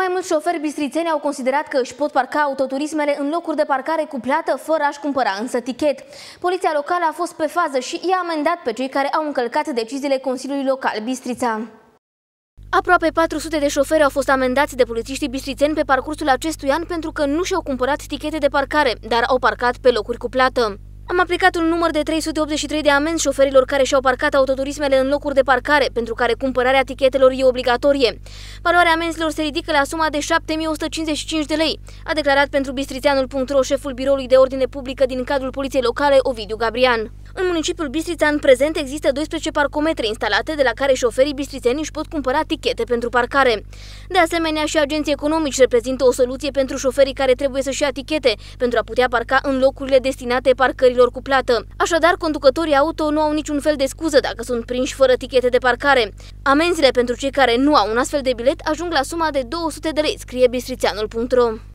Mai mulți șoferi bistrițeni au considerat că își pot parca autoturismele în locuri de parcare cu plată fără a-și cumpăra însă tichet. Poliția locală a fost pe fază și i-a amendat pe cei care au încălcat deciziile Consiliului Local Bistrița. Aproape 400 de șoferi au fost amendați de polițiștii bistrițeni pe parcursul acestui an pentru că nu și-au cumpărat tichete de parcare, dar au parcat pe locuri cu plată. Am aplicat un număr de 383 de amenzi șoferilor care și-au parcat autoturismele în locuri de parcare, pentru care cumpărarea tichetelor e obligatorie. Valoarea amenzilor se ridică la suma de 7155 de lei, a declarat pentru bistrițeanul.ro șeful biroului de ordine publică din cadrul poliției locale Ovidiu Gabrian. În municipiul Bistrița, în prezent, există 12 parcometre instalate, de la care șoferii bistrițeni își pot cumpăra tichete pentru parcare. De asemenea, și agenții economici reprezintă o soluție pentru șoferii care trebuie să-și ia tichete, pentru a putea parca în locurile destinate parcărilor cu plată. Așadar, conducătorii auto nu au niciun fel de scuză dacă sunt prinși fără tichete de parcare. Amenzile pentru cei care nu au un astfel de bilet ajung la suma de 200 de lei, scrie bistrițeanul.ro.